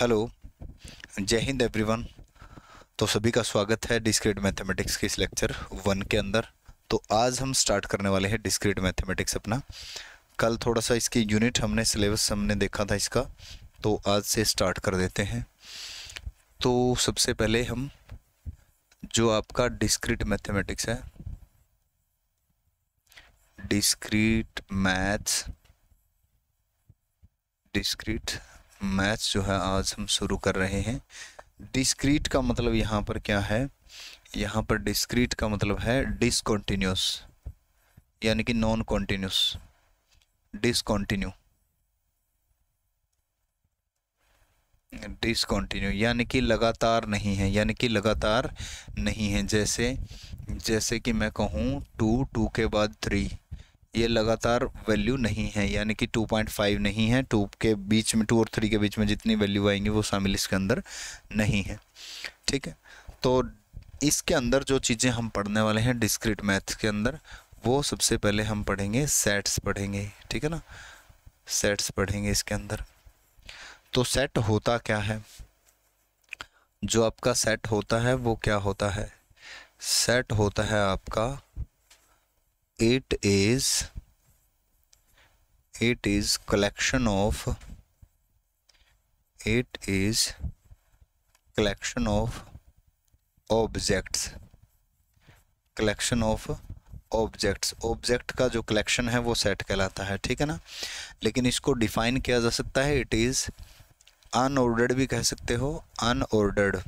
hello जय Hind everyone तो सभी का स्वागत है डिस्क्रीट मैथमेटिक्स के इस लेक्चर वन के अंदर तो आज हम स्टार्ट करने वाले हैं डिस्क्रीट मैथमेटिक्स अपना कल थोड़ा सा इसकी यूनिट हमने सिलेबस हमने देखा था इसका तो आज से स्टार्ट कर देते हैं तो सबसे पहले हम जो आपका डिस्क्रीट मैथमेटिक्स है डिस्क्रीट मैथ्स डिस्क्रीट मैथ्स जो है आज हम शुरू कर रहे हैं डिस्क्रीट का मतलब यहाँ पर क्या है यहाँ पर डिस्क्रीट का मतलब है डिसकॉन्टीन्यूस यानी कि नॉन कॉन्टीन्यूस डिसकॉन्टीन्यू डिसकॉन्टीन्यू यानी कि लगातार नहीं है यानी कि लगातार नहीं है जैसे जैसे कि मैं कहूँ टू टू के बाद थ्री ये लगातार वैल्यू नहीं है यानी कि 2.5 नहीं है टू के बीच में टू और थ्री के बीच में जितनी वैल्यू आएंगी वो शामिल इसके अंदर नहीं है ठीक है तो इसके अंदर जो चीज़ें हम पढ़ने वाले हैं डिस्क्रिट मैथ के अंदर वो सबसे पहले हम पढ़ेंगे सेट्स पढ़ेंगे ठीक है ना सेट्स पढ़ेंगे इसके अंदर तो सेट होता क्या है जो आपका सेट होता है वो क्या होता है सेट होता है आपका it is it is collection of it is collection of objects collection of objects object का जो कलेक्शन है वो सेट कहलाता है ठीक है ना लेकिन इसको डिफाइन किया जा सकता है इट इज़ अनऑर्डर्ड भी कह सकते हो unordered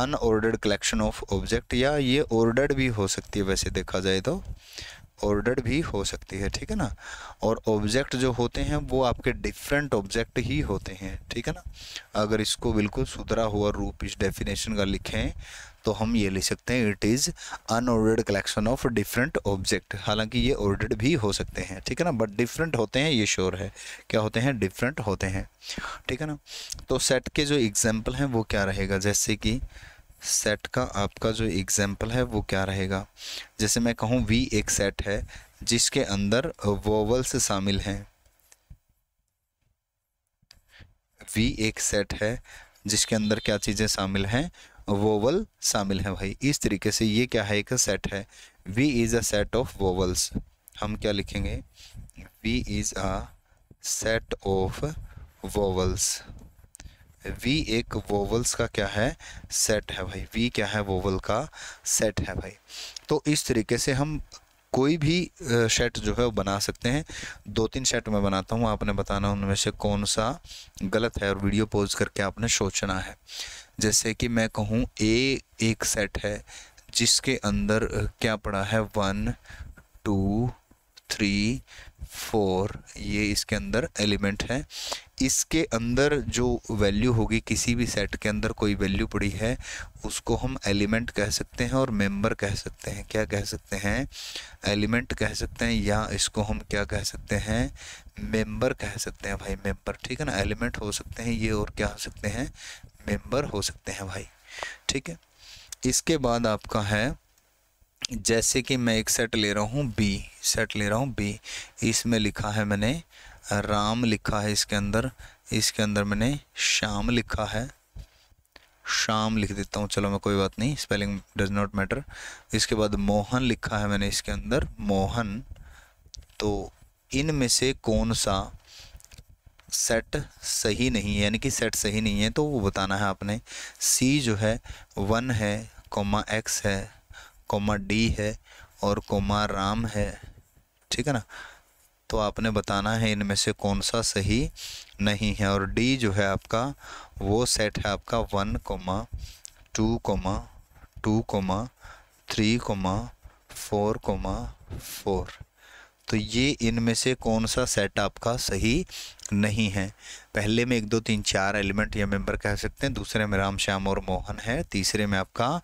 unordered collection of object या ये ऑर्डर्ड भी हो सकती है वैसे देखा जाए तो ऑर्डर्ड भी हो सकती है ठीक है ना और ऑब्जेक्ट जो होते हैं वो आपके डिफरेंट ऑब्जेक्ट ही होते हैं ठीक है ना अगर इसको बिल्कुल सुधरा हुआ रूप इस डेफिनेशन का लिखें तो हम ये लिख सकते हैं it is unordered collection of different object हालांकि ये ऑर्डर्ड भी हो सकते हैं ठीक है ना बट डिफरेंट होते हैं ये श्योर है क्या होते हैं डिफरेंट होते हैं ठीक है ना तो सेट के जो एग्जाम्पल हैं वो क्या रहेगा जैसे कि सेट का आपका जो एग्जाम्पल है वो क्या रहेगा जैसे मैं कहूँ वी एक सेट है जिसके अंदर वोवल्स शामिल हैं वी एक सेट है जिसके अंदर क्या चीज़ें शामिल हैं वोवल शामिल हैं भाई इस तरीके से ये क्या है एक सेट है V is a set of vowels हम क्या लिखेंगे V is a set of vowels V एक वोवल्स का क्या है सेट है भाई वी क्या है वोवल का सेट है भाई तो इस तरीके से हम कोई भी सेट जो है वो बना सकते हैं दो तीन सेट मैं बनाता हूँ आपने बताना उनमें से कौन सा गलत है और वीडियो पोज करके आपने सोचना है जैसे कि मैं कहूँ ए एक सेट है जिसके अंदर क्या पड़ा है वन टू थ्री फोर ये इसके अंदर एलिमेंट है इसके अंदर जो वैल्यू होगी किसी भी सेट के अंदर कोई वैल्यू पड़ी है उसको हम एलिमेंट कह सकते हैं और मेंबर कह सकते हैं क्या कह सकते हैं एलिमेंट कह सकते हैं या इसको हम क्या कह सकते हैं मेंबर कह सकते हैं भाई मेंबर ठीक है ना एलिमेंट हो सकते हैं ये और क्या हो सकते हैं मेम्बर हो सकते हैं भाई ठीक है इसके बाद आपका है जैसे कि मैं एक सेट ले रहा हूँ बी सेट ले रहा हूँ बी इसमें लिखा है मैंने राम लिखा है इसके अंदर इसके अंदर मैंने शाम लिखा है शाम लिख देता हूँ चलो मैं कोई बात नहीं स्पेलिंग डज नॉट मैटर इसके बाद मोहन लिखा है मैंने इसके अंदर मोहन तो इन में से कौन सा सेट सही नहीं है यानी कि सेट सही नहीं है तो वो बताना है आपने सी जो है वन है कोमा एक्स है कोमा डी है और कोमा राम है ठीक है ना तो आपने बताना है इनमें से कौन सा सही नहीं है और डी जो है आपका वो सेट है आपका one comma two comma two comma three comma four comma four तो ये इनमें से कौन सा सेट आपका सही नहीं है पहले में एक दो तीन चार एलिमेंट या मेंबर कह सकते हैं दूसरे में राम श्याम और मोहन है तीसरे में आपका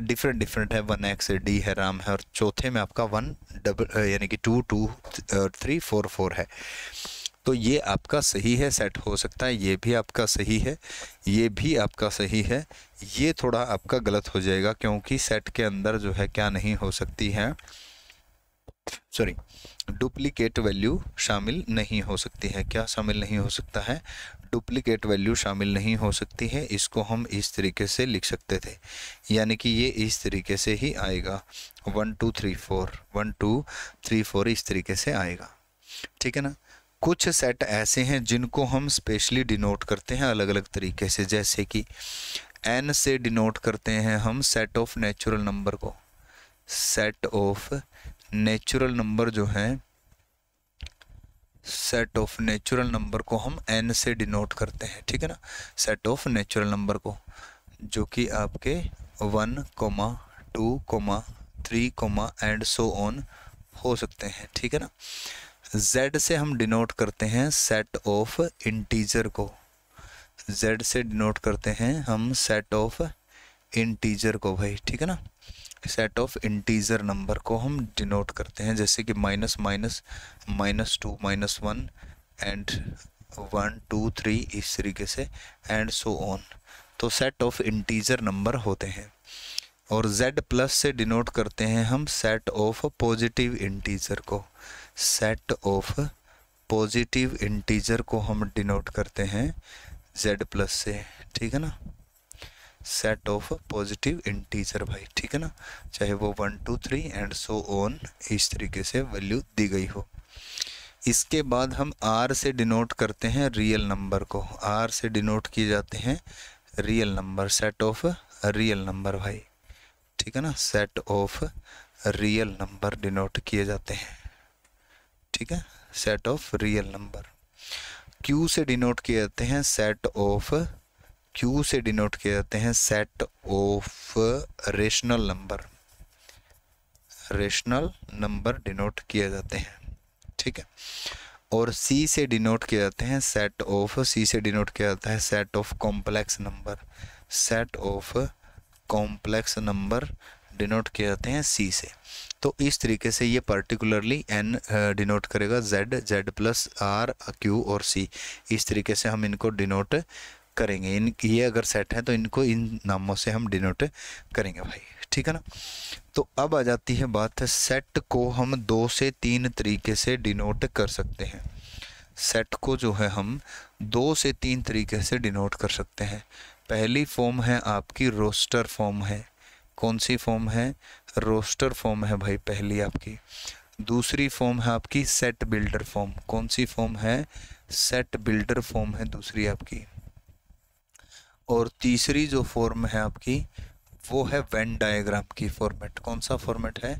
डिफरेंट डिफरेंट है वन एक्स डी है राम है और चौथे में आपका वन डबल यानी कि two two three four four है तो ये आपका सही है सेट हो सकता है ये भी आपका सही है ये भी आपका सही है ये थोड़ा आपका गलत हो जाएगा क्योंकि सेट के अंदर जो है क्या नहीं हो सकती है सॉरी डुप्लीकेट वैल्यू शामिल नहीं हो सकती है क्या शामिल नहीं हो सकता है डुप्लीकेट वैल्यू शामिल नहीं हो सकती है इसको हम इस तरीके से लिख सकते थे यानी कि ये इस तरीके से ही आएगा one two three four one two three four इस तरीके से आएगा ठीक है ना कुछ सेट ऐसे हैं जिनको हम स्पेशली डिनोट करते हैं अलग अलग तरीके से जैसे कि एन से डिनोट करते हैं हम सेट ऑफ नेचुरल नंबर को सेट ऑफ नेचुरल नंबर जो हैं सेट ऑफ नेचुरल नंबर को हम एन से डिनोट करते हैं ठीक है ना सेट ऑफ नेचुरल नंबर को जो कि आपके one comma two comma three comma and so on हो सकते हैं ठीक है ना z से हम डिनोट करते हैं सेट ऑफ इंटीजर को z से डिनोट करते हैं हम सेट ऑफ इंटीजर को भाई ठीक है ना सेट ऑफ इंटीजर नंबर को हम डिनोट करते हैं जैसे कि minus minus minus two minus one and one two three इस तरीके से एंड सो ऑन तो सेट ऑफ इंटीजर नंबर होते हैं और z प्लस से डिनोट करते हैं हम सेट ऑफ पॉजिटिव इंटीजर को सेट ऑफ पॉजिटिव इंटीजर को हम डिनोट करते हैं z प्लस से ठीक है ना सेट ऑफ पॉजिटिव इंटीजर भाई ठीक है ना चाहे वो one two three and so on इस तरीके से वैल्यू दी गई हो इसके बाद हम आर से डिनोट करते हैं रियल नंबर को आर से डिनोट किए जाते हैं real number set of real number भाई ठीक है ना set of real number denote किए जाते हैं ठीक है set of real number Q से डिनोट किए जाते हैं सेट ऑफ क्यू से डिनोट किए जाते हैं set of rational number rational number denote किए जाते हैं ठीक है और सी से डिनोट किए जाते हैं सेट ऑफ सी से डिनोट किया जाता है set of complex number set of complex number denote किए जाते हैं सी से तो इस तरीके से ये पर्टिकुलरली एन डिनोट करेगा Z Z plus R Q और सी इस तरीके से हम इनको डिनोट करेंगे इन ये अगर सेट है तो इनको इन नामों से हम डिनोट करेंगे भाई ठीक है ना तो अब आ जाती है बात सेट को हम दो से तीन तरीके से डिनोट कर सकते हैं सेट को जो है हम दो से तीन तरीके से डिनोट कर सकते हैं पहली फॉर्म है आपकी रोस्टर फॉर्म है कौन सी फॉर्म है रोस्टर फॉर्म है भाई पहली आपकी दूसरी फॉर्म है आपकी सेट बिल्डर फॉर्म कौन सी फॉर्म है सेट बिल्डर फॉर्म है दूसरी आपकी और तीसरी जो फॉर्म है आपकी वो है वेन डायग्राम की फॉर्मेट कौन सा फॉर्मेट है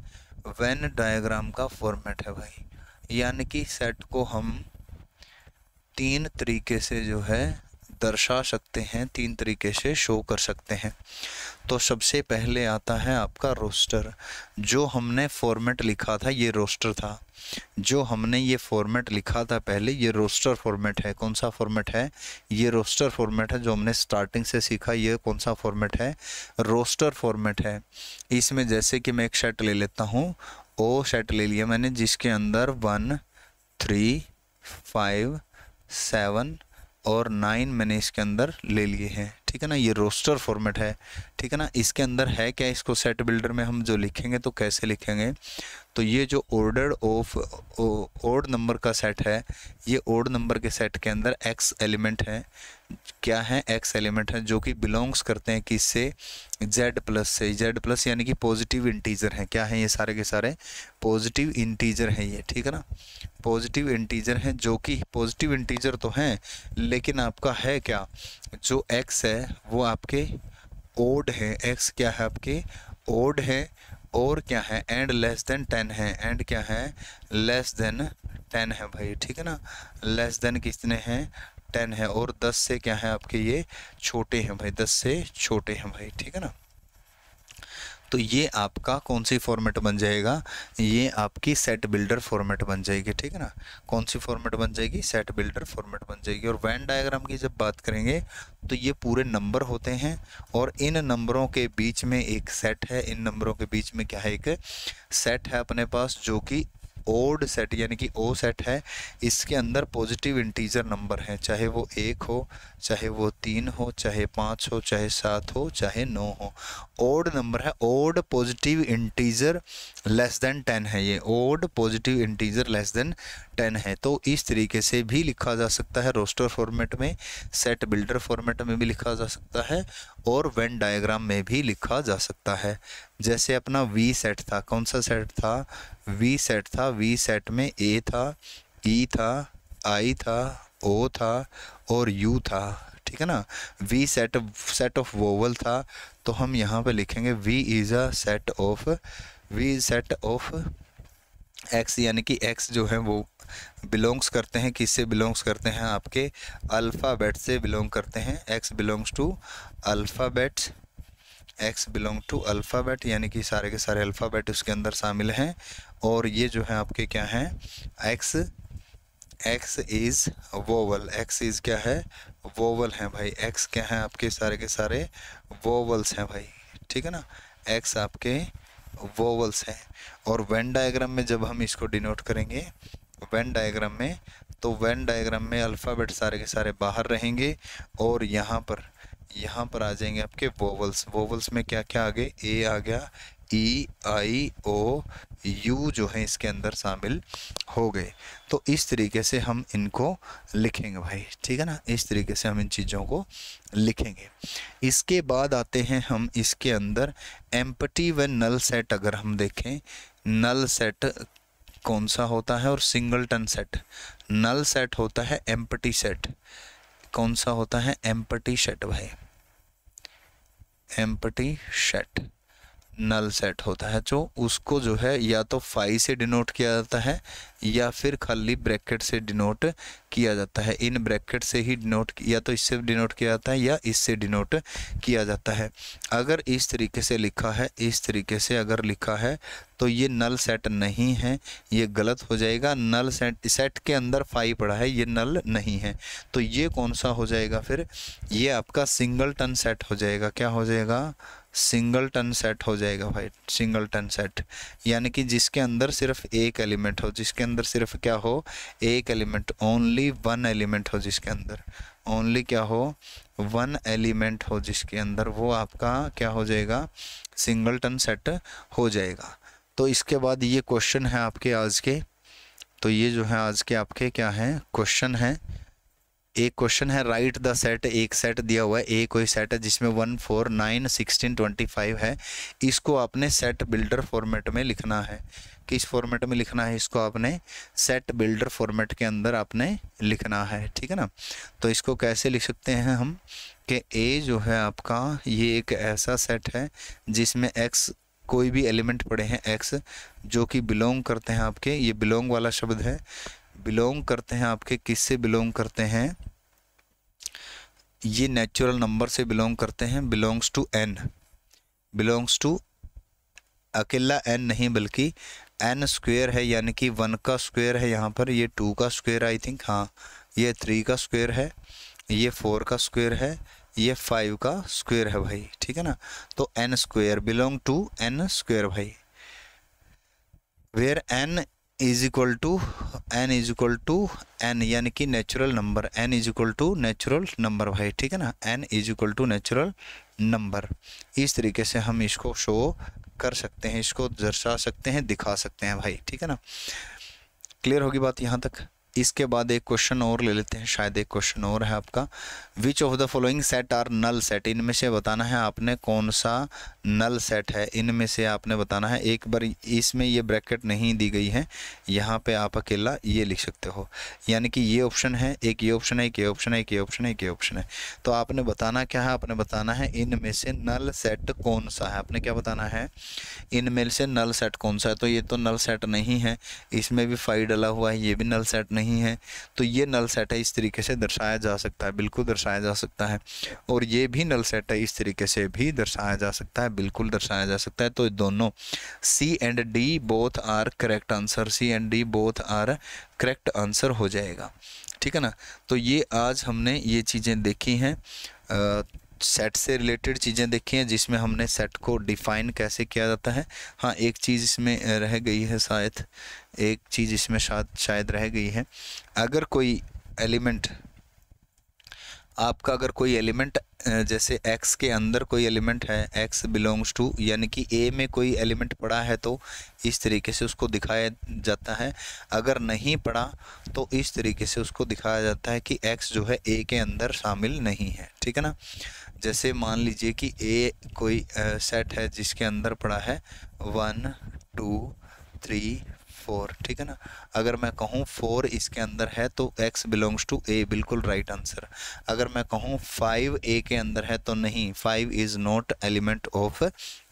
वेन डायग्राम का फॉर्मेट है भाई यानी कि सेट को हम तीन तरीके से जो है दर्शा सकते हैं तीन तरीके से शो कर सकते हैं तो सबसे पहले आता है आपका रोस्टर जो हमने फॉर्मेट लिखा था ये रोस्टर था जो हमने ये फॉर्मेट लिखा था पहले ये रोस्टर फॉर्मेट है कौन सा फॉर्मेट है ये रोस्टर फॉर्मेट है जो हमने स्टार्टिंग से सीखा ये कौन सा फॉर्मेट है रोस्टर फॉर्मेट है इसमें जैसे कि मैं एक सेट ले लेता हूँ ओ सेट ले लिया मैंने जिसके अंदर वन थ्री फाइव सेवन और नाइन मैंने इसके अंदर ले लिए हैं ठीक है ना ये रोस्टर फॉर्मेट है ठीक है ना इसके अंदर है क्या इसको सेट बिल्डर में हम जो लिखेंगे तो कैसे लिखेंगे तो ये जो ऑर्डर ऑफ ओड नंबर का सेट है ये ओड नंबर के सेट के अंदर एक्स एलिमेंट है क्या है एक्स एलिमेंट है जो कि बिलोंग्स करते हैं किससे जेड प्लस से जेड प्लस यानी कि पॉजिटिव इंटीजर हैं क्या है ये सारे के सारे पॉजिटिव इंटीजर हैं ये ठीक है ना पॉजिटिव इंटीजर हैं जो कि पॉजिटिव इंटीजर तो हैं लेकिन आपका है क्या जो एक्स है है वो आपके ओड है एक्स क्या है आपके ओड है और क्या है एंड लेस देन टेन है एंड क्या है लेस देन टेन है भाई ठीक है ना लेस देन कितने हैं टेन है और दस से क्या है आपके ये छोटे हैं भाई दस से छोटे हैं भाई ठीक है ना तो ये आपका कौन सी फॉर्मेट बन जाएगा ये आपकी सेट बिल्डर फॉर्मेट बन जाएगी ठीक है ना कौन सी फॉर्मेट बन जाएगी सेट बिल्डर फॉर्मेट बन जाएगी और वैन डायग्राम की जब बात करेंगे तो ये पूरे नंबर होते हैं और इन नंबरों के बीच में एक सेट है इन नंबरों के बीच में क्या है एक सेट है अपने पास जो कि ओड सेट यानी कि ओ सेट है इसके अंदर पॉजिटिव इंटीजर नंबर है चाहे वो एक हो चाहे वो तीन हो चाहे पाँच हो चाहे सात हो चाहे नौ हो ओड नंबर है odd positive integer less than ten है ये odd positive integer less than ten है तो इस तरीके से भी लिखा जा सकता है रोस्टर फॉर्मेट में सेट बिल्डर फॉर्मेट में भी लिखा जा सकता है और वेन डायग्राम में भी लिखा जा सकता है जैसे अपना वी सेट था कौन सा सेट था वी सेट था वी सेट में ए था ई e था आई था ओ था और यू था ठीक है ना V set set of vowel था तो हम यहाँ पे लिखेंगे V is a set of V set of X यानी कि एक्स जो है वो बिलोंग्स करते हैं किससे बिलोंग्स करते हैं आपके अल्फ़ाबेट से बिलोंग करते हैं X belongs to alphabets X belong to alphabet यानी कि सारे के सारे अल्फ़ाबेट उसके अंदर शामिल हैं और ये जो है आपके क्या हैं X X is vowel X is क्या है वोवल हैं भाई एक्स क्या हैं आपके सारे के सारे वोवल्स हैं भाई ठीक है ना एक्स आपके वोवल्स हैं और वेन डायग्राम में जब हम इसको डिनोट करेंगे वेन डायग्राम में तो वेन डायग्राम में अल्फ़ाबेट सारे के सारे बाहर रहेंगे और यहाँ पर यहाँ पर आ जाएंगे आपके वोवल्स वोवल्स में क्या क्या आ गए ए आ गया ई आई ओ यू जो है इसके अंदर शामिल हो गए तो इस तरीके से हम इनको लिखेंगे भाई ठीक है ना इस तरीके से हम इन चीज़ों को लिखेंगे इसके बाद आते हैं हम इसके अंदर एम्पटी व नल सेट अगर हम देखें नल सेट कौन सा होता है और singleton set null set होता है एम्पटी सेट कौन सा होता है एम्पटी शेट भाई एम्पटी शेट नल सेट होता है जो उसको जो है या तो फाई से डिनोट किया जाता है या फिर खाली ब्रैकेट से डिनोट किया जाता है इन ब्रैकेट से ही डिनोट या तो इससे डिनोट किया जाता है या इससे डिनोट किया जाता है अगर इस तरीके से लिखा है इस तरीके से अगर लिखा है तो ये नल सेट नहीं है ये गलत हो जाएगा नल सेट सेट के अंदर फाई पड़ा है ये नल नहीं है तो ये कौन सा हो जाएगा फिर ये आपका सिंगल टन सेट हो जाएगा क्या हो जाएगा सिंगल टन सेट हो जाएगा भाई सिंगल टन सेट यानी कि जिसके अंदर सिर्फ एक एलिमेंट हो जिसके अंदर सिर्फ क्या हो एक एलिमेंट ओनली वन एलिमेंट हो जिसके अंदर ओनली क्या हो वन एलिमेंट हो जिसके अंदर वो आपका क्या हो जाएगा सिंगल टन सेट हो जाएगा तो इसके बाद ये क्वेश्चन है आपके आज के तो ये जो है आज के आपके क्या हैं क्वेश्चन हैं एक क्वेश्चन है राइट द सेट एक सेट दिया हुआ है ए कोई सेट है जिसमें one four nine sixteen twenty five है इसको आपने सेट बिल्डर फॉर्मेट में लिखना है किस फॉर्मेट में लिखना है इसको आपने सेट बिल्डर फॉर्मेट के अंदर आपने लिखना है ठीक है ना तो इसको कैसे लिख सकते हैं हम कि ए जो है आपका ये एक ऐसा सेट है जिसमें एक्स कोई भी एलिमेंट पड़े हैं एक्स जो कि बिलोंग करते हैं आपके ये बिलोंग वाला शब्द है बिलोंग करते हैं आपके किस से बिलोंग करते हैं ये नेचुरल नंबर से बिलोंग करते हैं belongs to N belongs to अकेला एन नहीं बल्कि एन स्क्वेयर है यानी कि वन का स्क्वेयर है यहाँ पर ये टू का स्क्वेयर आई थिंक हाँ ये थ्री का स्क्वेयर है ये फोर का स्क्वेयर है ये फाइव का स्क्वेयर है भाई ठीक है ना तो N square belong to N square भाई where N is equal to N is equal to N यानी कि natural number N is equal to natural number भाई ठीक है ना N is equal to natural number इस तरीके से हम इसको शो कर सकते हैं इसको दर्शा सकते हैं दिखा सकते हैं भाई ठीक है ना क्लियर होगी बात यहाँ तक इसके बाद एक क्वेश्चन और ले लेते हैं शायद एक क्वेश्चन और है आपका which of the following set are null set इनमें से बताना है आपने कौन सा नल सेट है इनमें से आपने बताना है एक बार इसमें ये ब्रैकेट नहीं दी गई है यहाँ पे आप अकेला ये लिख सकते हो यानी कि ये ऑप्शन है एक ये ऑप्शन है एक ये ऑप्शन है एक ये ऑप्शन है एक ये ऑप्शन है तो आपने बताना क्या है आपने बताना है इनमें से नल सेट कौन सा है आपने क्या बताना है इनमें से नल सेट कौन सा है तो ये तो नल सेट नहीं है इसमें भी फाइव डला हुआ है ये भी नल सेट नहीं है तो ये नल सेट है इस तरीके से दर्शाया जा सकता है बिल्कुल दर्शाया जा सकता है और ये भी नल सेट है इस तरीके से भी दर्शाया जा सकता है बिल्कुल दर्शाया जा सकता है तो दोनों C and D both are correct answer C and D both are correct answer हो जाएगा ठीक है ना तो ये आज हमने ये चीज़ें देखी हैं सेट से रिलेटेड चीज़ें देखी हैं जिसमें हमने सेट को डिफ़ाइन कैसे किया जाता है हाँ एक चीज़ इसमें रह गई है शायद एक चीज़ इसमें शायद शायद रह गई है अगर कोई एलिमेंट आपका अगर कोई एलिमेंट जैसे एक्स के अंदर कोई एलिमेंट है एक्स बिलोंग्स टू यानी कि ए में कोई एलिमेंट पड़ा है तो इस तरीके से उसको दिखाया जाता है अगर नहीं पड़ा तो इस तरीके से उसको दिखाया जाता है कि एक्स जो है ए के अंदर शामिल नहीं है ठीक है ना जैसे मान लीजिए कि ए कोई सेट है जिसके अंदर पड़ा है वन टू थ्री फोर ठीक है ना अगर मैं कहूँ फोर इसके अंदर है तो एक्स बिलोंग्स टू ए बिल्कुल राइट आंसर अगर मैं कहूँ फाइव ए के अंदर है तो नहीं five is not element of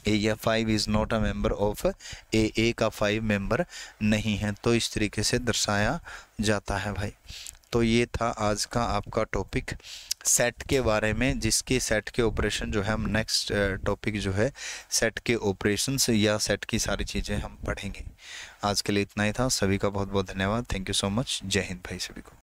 A या five is not a member of A A का फाइव मेंबर नहीं है तो इस तरीके से दर्शाया जाता है भाई तो ये था आज का आपका टॉपिक सेट के बारे में जिसके सेट के ऑपरेशन जो है हम नेक्स्ट टॉपिक जो है सेट के ऑपरेशन या सेट की सारी चीज़ें हम पढ़ेंगे आज के लिए इतना ही था सभी का बहुत बहुत धन्यवाद थैंक यू सो मच जय हिंद भाई सभी को